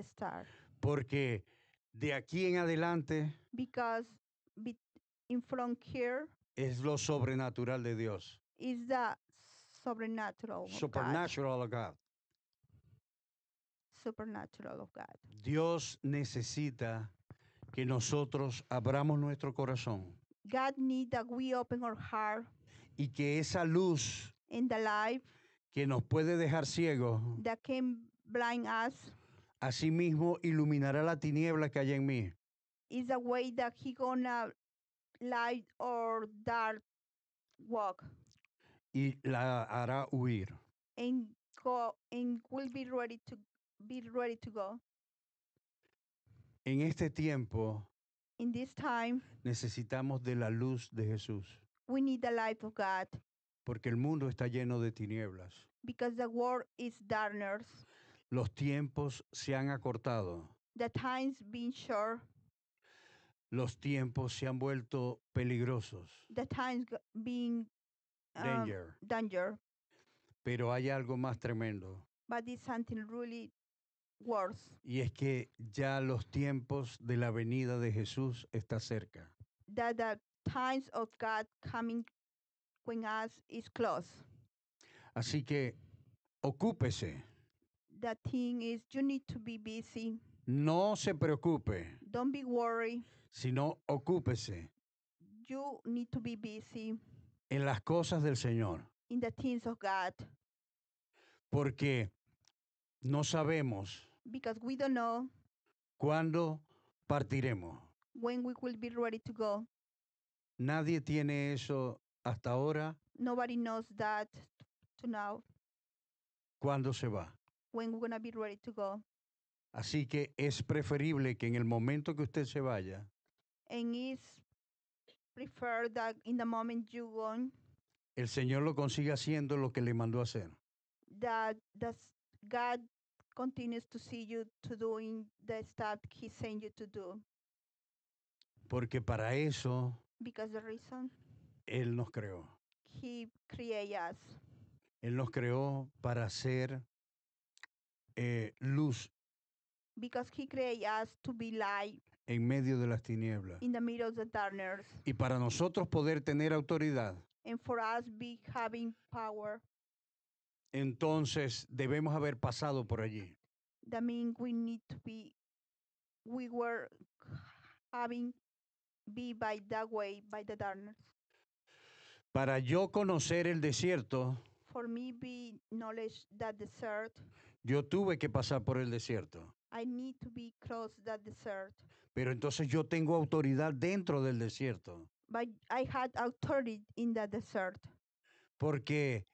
[SPEAKER 1] Porque de aquí en adelante,
[SPEAKER 2] because in front here,
[SPEAKER 1] es lo sobrenatural de Dios.
[SPEAKER 2] Is the supernatural. de
[SPEAKER 1] of
[SPEAKER 2] Supernatural of God.
[SPEAKER 1] Dios necesita que nosotros abramos nuestro corazón
[SPEAKER 2] God need that we open our heart
[SPEAKER 1] y que esa luz
[SPEAKER 2] in the life
[SPEAKER 1] que nos puede dejar ciegos
[SPEAKER 2] that can blind us
[SPEAKER 1] asimismo iluminará la tiniebla que hay en mí.
[SPEAKER 2] Is the way that he gonna light or dark walk.
[SPEAKER 1] Y la hará huir.
[SPEAKER 2] And go and will be ready to be ready to go.
[SPEAKER 1] En este tiempo
[SPEAKER 2] In this time,
[SPEAKER 1] necesitamos de la luz de Jesús.
[SPEAKER 2] We need the light of God.
[SPEAKER 1] Porque el mundo está lleno de tinieblas.
[SPEAKER 2] Because the world is darkness.
[SPEAKER 1] Los tiempos se han acortado.
[SPEAKER 2] The times been short.
[SPEAKER 1] Los tiempos se han vuelto peligrosos.
[SPEAKER 2] The times being um, danger. danger.
[SPEAKER 1] Pero hay algo más tremendo.
[SPEAKER 2] But it's something really words.
[SPEAKER 1] Y es que ya los tiempos de la venida de Jesús está cerca.
[SPEAKER 2] That the times of God coming when us is close.
[SPEAKER 1] Así que ocúpese.
[SPEAKER 2] The thing is you need to be busy.
[SPEAKER 1] No se preocupe.
[SPEAKER 2] Don't be worried.
[SPEAKER 1] Sino ocúpese.
[SPEAKER 2] You need to be busy.
[SPEAKER 1] En las cosas del Señor.
[SPEAKER 2] In the things of God.
[SPEAKER 1] Porque no sabemos
[SPEAKER 2] because we don't know
[SPEAKER 1] cuándo partiremos.
[SPEAKER 2] when we will be ready to go.
[SPEAKER 1] Nadie tiene eso hasta ahora,
[SPEAKER 2] Nobody knows that to now
[SPEAKER 1] cuándo se va.
[SPEAKER 2] when we're gonna be ready to go.
[SPEAKER 1] Así que es preferible que en el momento que usted se vaya,
[SPEAKER 2] And it's preferred that in the moment you go,
[SPEAKER 1] el Señor lo consiga haciendo lo que le mandó hacer.
[SPEAKER 2] that God continues to see you to doing the stuff he sent you to do.
[SPEAKER 1] Porque para eso
[SPEAKER 2] Because the reason
[SPEAKER 1] él nos creó.
[SPEAKER 2] he created us.
[SPEAKER 1] Él nos creó para ser eh, luz
[SPEAKER 2] Because he created us to be light
[SPEAKER 1] en medio de las tinieblas
[SPEAKER 2] in the middle of the darkness.
[SPEAKER 1] y para nosotros poder tener autoridad
[SPEAKER 2] And for us be having power,
[SPEAKER 1] entonces debemos haber pasado por allí.
[SPEAKER 2] we need to be, we were having be by way, by the
[SPEAKER 1] Para yo conocer el desierto, yo tuve que pasar por el desierto. Pero entonces yo tengo autoridad dentro del desierto. Porque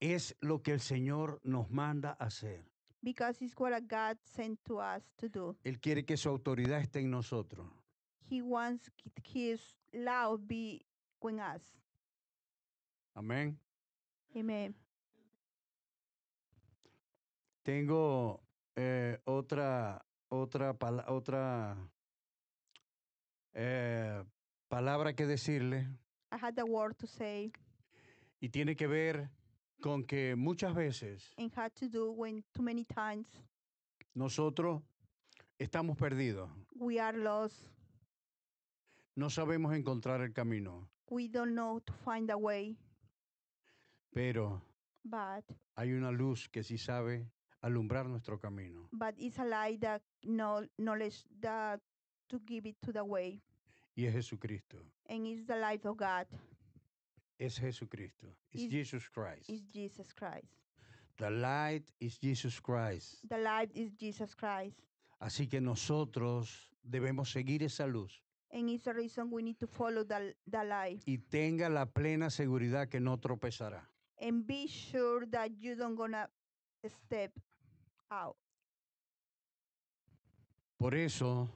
[SPEAKER 1] es lo que el Señor nos manda hacer.
[SPEAKER 2] Because it's what God sent to us to do.
[SPEAKER 1] Él quiere que su autoridad esté en nosotros.
[SPEAKER 2] He wants his law be with us. Amén. Amén.
[SPEAKER 1] Tengo eh, otra otra otra eh, palabra que decirle.
[SPEAKER 2] I had a word to say.
[SPEAKER 1] Y tiene que ver con que muchas veces nosotros estamos perdidos. No sabemos encontrar el camino,
[SPEAKER 2] We don't know to find way,
[SPEAKER 1] pero hay una luz que sí sabe alumbrar nuestro camino.
[SPEAKER 2] it's a light that to give
[SPEAKER 1] Y es Jesucristo.
[SPEAKER 2] the of God
[SPEAKER 1] es Jesucristo. Es is, Jesus Christ. es
[SPEAKER 2] Jesus Christ.
[SPEAKER 1] The light is Jesus Christ.
[SPEAKER 2] The light is Jesus Christ.
[SPEAKER 1] Así que nosotros debemos seguir esa luz.
[SPEAKER 2] And it's the reason we need to follow the, light.
[SPEAKER 1] Y tenga la plena seguridad que no tropezará.
[SPEAKER 2] And be sure that you don't gonna step out.
[SPEAKER 1] Por eso,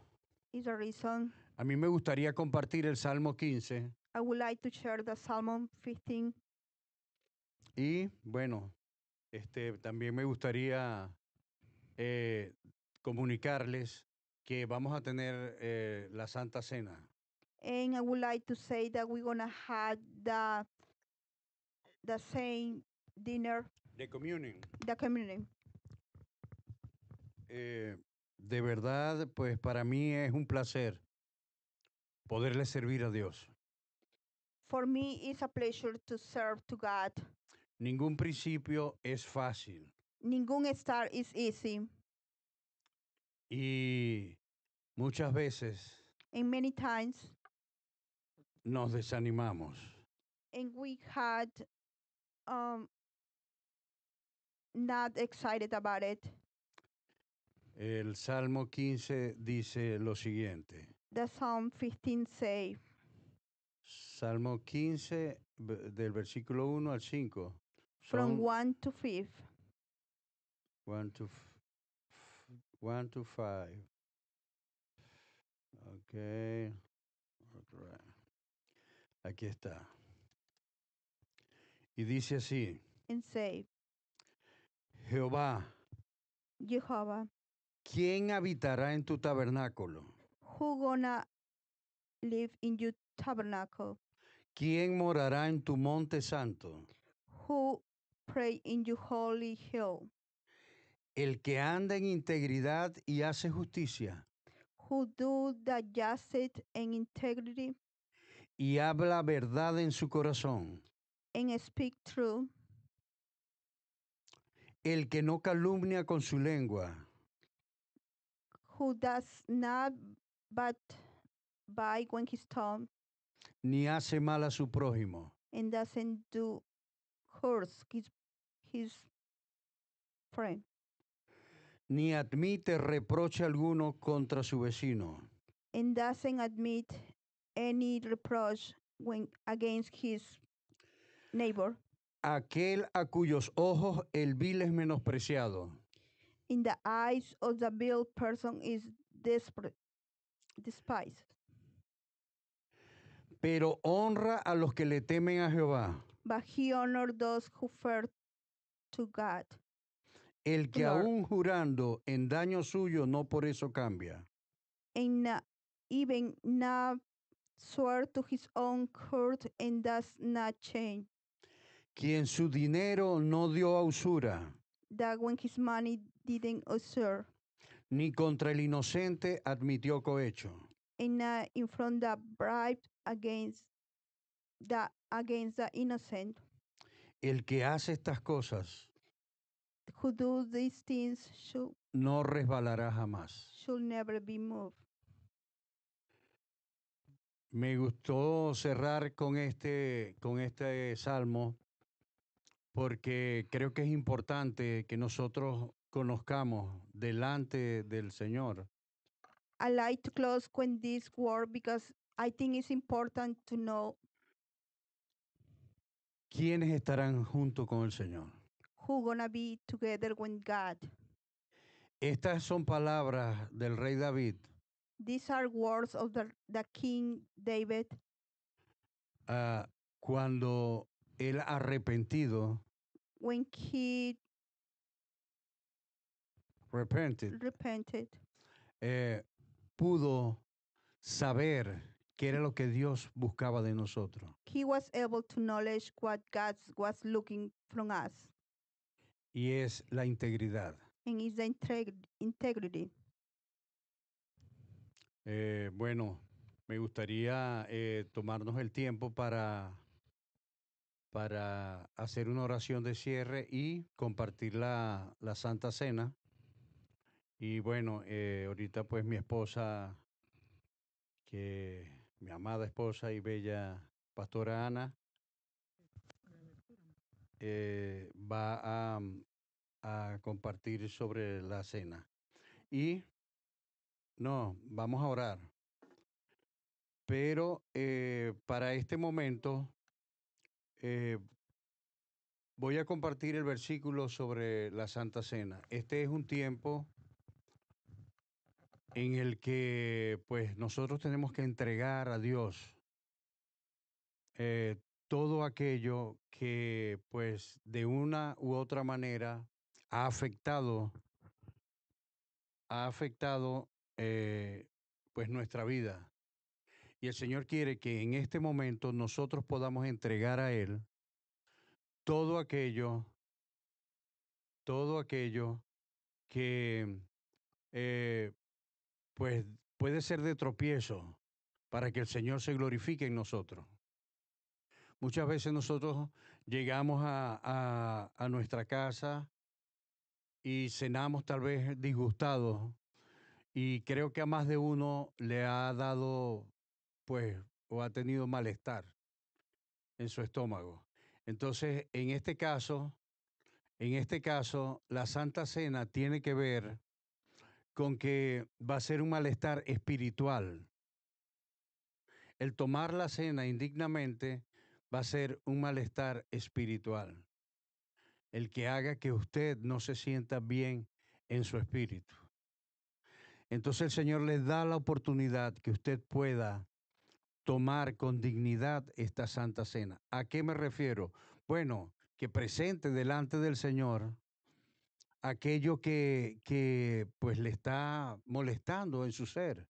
[SPEAKER 2] a
[SPEAKER 1] mí me gustaría compartir el Salmo 15.
[SPEAKER 2] I would like to share the salmon 15.
[SPEAKER 1] Y bueno, este, también me gustaría eh, comunicarles que vamos a tener eh, la Santa Cena.
[SPEAKER 2] And I would like to say that we're gonna have the the same dinner.
[SPEAKER 1] The communion. The communion. Eh, de verdad, pues para mí es un placer poderle servir a Dios.
[SPEAKER 2] For me it's a pleasure to serve to God.
[SPEAKER 1] Ningún principio es fácil.
[SPEAKER 2] Ningún estar is easy.
[SPEAKER 1] Y muchas veces
[SPEAKER 2] And many times
[SPEAKER 1] nos desanimamos.
[SPEAKER 2] and we had um not excited about it.
[SPEAKER 1] El Salmo 15 dice lo siguiente.
[SPEAKER 2] The Psalm 15 say,
[SPEAKER 1] Salmo 15, del versículo 1 al 5.
[SPEAKER 2] From 1 to 5.
[SPEAKER 1] 1 to, 1 to 5. Ok. Aquí está. Y dice así. And say, Jehová.
[SPEAKER 2] Jehová.
[SPEAKER 1] ¿Quién habitará en tu tabernáculo?
[SPEAKER 2] Who gonna live in your tabernacle?
[SPEAKER 1] ¿Quién morará en tu monte santo?
[SPEAKER 2] Who pray in your holy hill?
[SPEAKER 1] El que anda en integridad y hace justicia
[SPEAKER 2] who do the justice and integrity
[SPEAKER 1] y habla verdad en su corazón.
[SPEAKER 2] And speak true.
[SPEAKER 1] El que no calumnia con su lengua.
[SPEAKER 2] Who does not but by when he's
[SPEAKER 1] ni hace mal a su prójimo,
[SPEAKER 2] and doesn't do hurt his, his friend,
[SPEAKER 1] ni admite reproche alguno contra su vecino,
[SPEAKER 2] and doesn't admit any reproach when against his neighbor,
[SPEAKER 1] aquel a cuyos ojos el vil es menospreciado,
[SPEAKER 2] in the eyes of the vil person is despised
[SPEAKER 1] pero honra a los que le temen a Jehová. to God. El que aún jurando en daño suyo no por eso cambia.
[SPEAKER 2] even now to his own and does not change.
[SPEAKER 1] Quien su dinero no dio a usura. his money Ni contra el inocente admitió cohecho
[SPEAKER 2] in, against the,
[SPEAKER 1] El que hace estas cosas no resbalará
[SPEAKER 2] jamás.
[SPEAKER 1] Me gustó cerrar con este, con este salmo porque creo que es importante que nosotros conozcamos delante del Señor
[SPEAKER 2] I like to close when this word because I think it's important to know
[SPEAKER 1] ¿Quiénes estarán junto con el Señor?
[SPEAKER 2] who gonna be together with God.
[SPEAKER 1] Estas son palabras del rey David
[SPEAKER 2] These are words of the, the King David
[SPEAKER 1] ah, cuando él arrepentido,
[SPEAKER 2] when he
[SPEAKER 1] repented,
[SPEAKER 2] repented
[SPEAKER 1] eh, pudo saber qué era lo que Dios buscaba de nosotros.
[SPEAKER 2] He was able to knowledge what God was looking from us.
[SPEAKER 1] Y es la integridad. Eh, bueno, me gustaría eh, tomarnos el tiempo para, para hacer una oración de cierre y compartir la Santa Cena. Y bueno, eh, ahorita pues mi esposa, que mi amada esposa y bella pastora Ana, eh, va mm, a, compartir sobre la cena. Y no, vamos a orar. Pero eh, para este momento voy a compartir el versículo sobre la Santa Cena. Este es un tiempo en el que pues nosotros tenemos que entregar a Dios eh, todo aquello que pues de una u otra manera ha afectado ha afectado eh, pues nuestra vida y el Señor quiere que en este momento nosotros podamos entregar a Él todo aquello todo aquello que eh, pues puede ser de tropiezo para que el Señor se glorifique en nosotros. Muchas veces nosotros llegamos a, nuestra casa y cenamos tal vez disgustados y creo que a más de uno le ha dado, pues, o ha tenido malestar en su estómago. Entonces, en este caso, en este caso, la Santa Cena tiene que ver con que va a ser un malestar espiritual. El tomar la cena indignamente va a ser un malestar espiritual, el que haga que usted no se sienta bien en su espíritu. Entonces el Señor le da la oportunidad que usted pueda tomar con dignidad esta santa cena. ¿A qué me refiero? Bueno, que presente delante del Señor aquello que, pues le está molestando en su ser,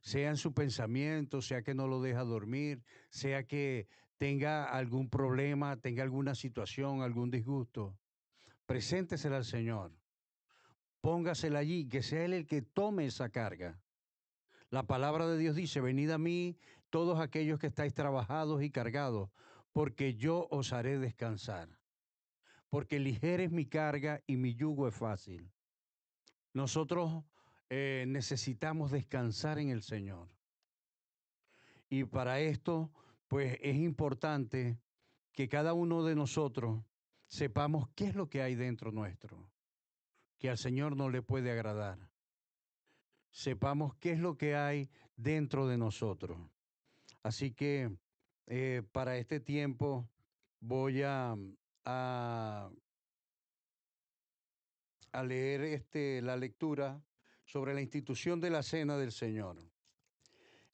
[SPEAKER 1] sea en su pensamiento, sea que no lo deja dormir, sea que tenga algún problema, tenga alguna situación, algún disgusto. Preséntesela al Señor. Póngasela allí, que sea Él el que tome esa carga. La palabra de Dios dice, venid a mí todos aquellos que estáis trabajados y cargados, porque yo os haré descansar porque ligera es mi carga y mi yugo es fácil. Nosotros eh, necesitamos descansar en el Señor. Y para esto, pues es importante que cada uno de nosotros sepamos qué es lo que hay dentro nuestro, que al Señor no le puede agradar. Sepamos qué es lo que hay dentro de nosotros. Así que eh, para este tiempo voy a a, leer este, la lectura sobre la institución de la Cena del Señor.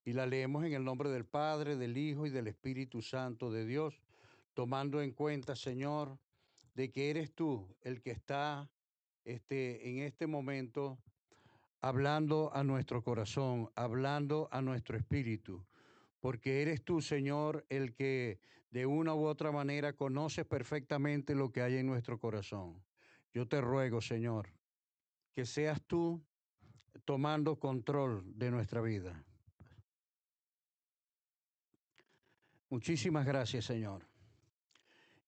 [SPEAKER 1] Y la leemos en el nombre del Padre, del Hijo y del Espíritu Santo de Dios, tomando en cuenta, Señor, de que eres tú el que está este, en este momento hablando a nuestro corazón, hablando a nuestro espíritu, porque eres tú, Señor, el que de una u otra manera conoces perfectamente lo que hay en nuestro corazón. Yo te ruego, Señor, que seas tú tomando control de nuestra vida. Muchísimas gracias, Señor.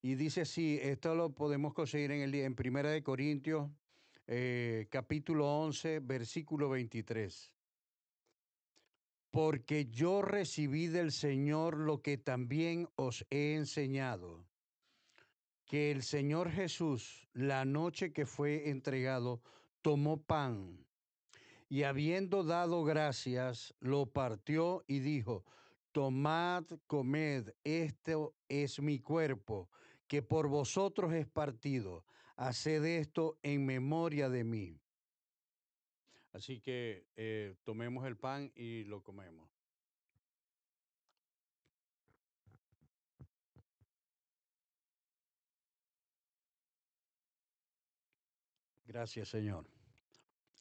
[SPEAKER 1] Y dice así, esto lo podemos conseguir en, el, en Primera de Corintios, eh, capítulo 11, versículo 23 porque yo recibí del Señor lo que también os he enseñado, que el Señor Jesús, la noche que fue entregado, tomó pan y habiendo dado gracias, lo partió y dijo, tomad, comed, esto es mi cuerpo, que por vosotros es partido, haced esto en memoria de mí. Así que eh, tomemos el pan y lo comemos. Gracias, Señor.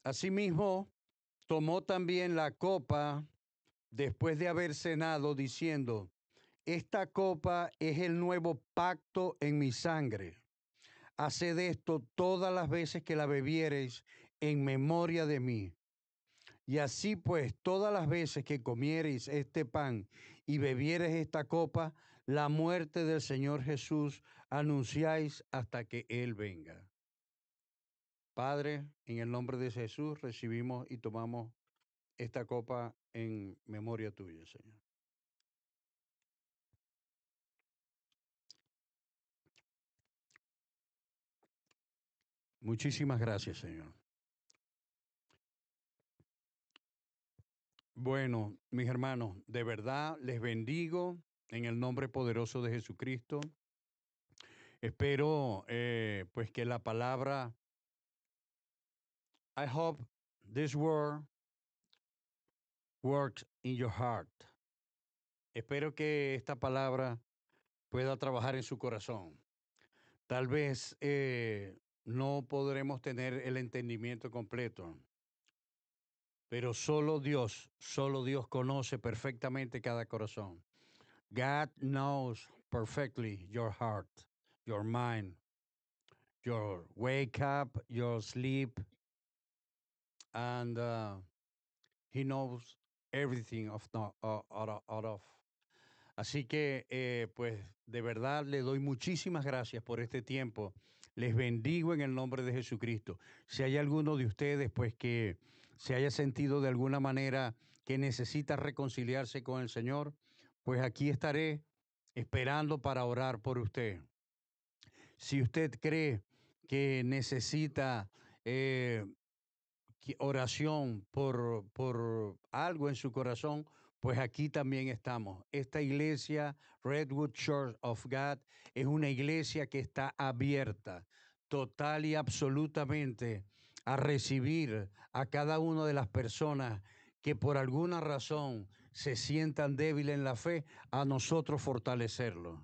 [SPEAKER 1] Asimismo, tomó también la copa después de haber cenado, diciendo, esta copa es el nuevo pacto en mi sangre. Haced esto todas las veces que la bebiereis en memoria de mí. Y así pues, todas las veces que comiereis este pan y bebiereis esta copa, la muerte del Señor Jesús anunciáis hasta que Él venga. Padre, en el nombre de Jesús recibimos y tomamos esta copa en memoria tuya, Señor. Muchísimas gracias, Señor. Bueno, mis hermanos, de verdad les bendigo en el nombre poderoso de Jesucristo. Espero eh, pues que la palabra I hope this word works in your heart. Espero que esta palabra pueda trabajar en su corazón. Tal vez eh, no podremos tener el entendimiento completo, pero solo Dios, solo Dios conoce perfectamente cada corazón. God knows perfectly your heart, your mind, your wake up, your sleep, and uh, He knows everything of, of. Así que, eh, pues, de verdad le doy muchísimas gracias por este tiempo. Les bendigo en el nombre de Jesucristo. Si hay alguno de ustedes, pues, que se haya sentido de alguna manera que necesita reconciliarse con el Señor, pues aquí estaré esperando para orar por usted. Si usted cree que necesita eh, oración por, por algo en su corazón, pues aquí también estamos. Esta iglesia, Redwood Church of God, es una iglesia que está abierta total y absolutamente a recibir a cada una de las personas que por alguna razón se sientan débiles en la fe, a nosotros fortalecerlo.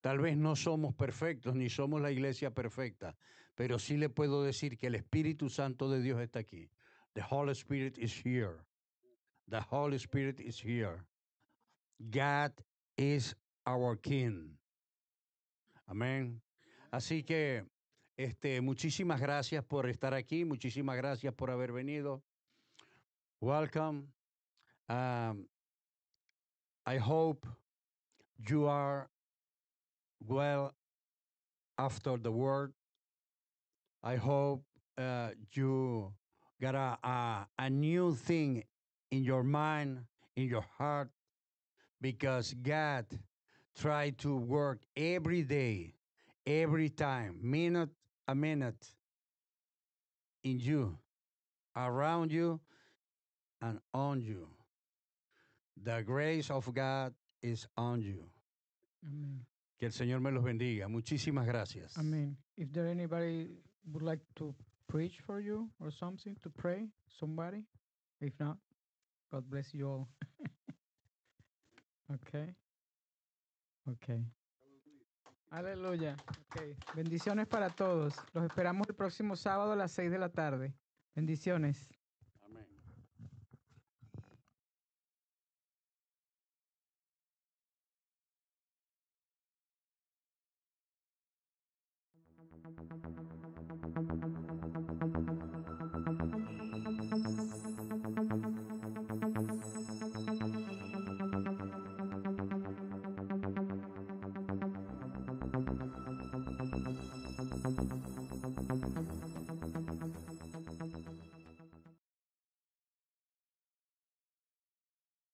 [SPEAKER 1] Tal vez no somos perfectos ni somos la iglesia perfecta, pero sí le puedo decir que el Espíritu Santo de Dios está aquí. The Holy Spirit is here. The Holy Spirit is here. God is our King. Amén. Así que este, muchísimas gracias por estar aquí, muchísimas gracias por haber venido. Welcome. Um, I hope you are well after the word. I hope uh, you got a, a, new thing in your mind, in your heart, because God try to work every day, every time, minute a minute in you, around you, and on you. The grace of God is on you. Amen. Que el Señor me los bendiga. Muchísimas gracias. Amen. If there anybody would like to preach for you or something to pray, somebody, if not, God bless you all. okay. Okay. Aleluya. Bendiciones para todos. Los esperamos el próximo sábado a las 6 de la tarde. Bendiciones.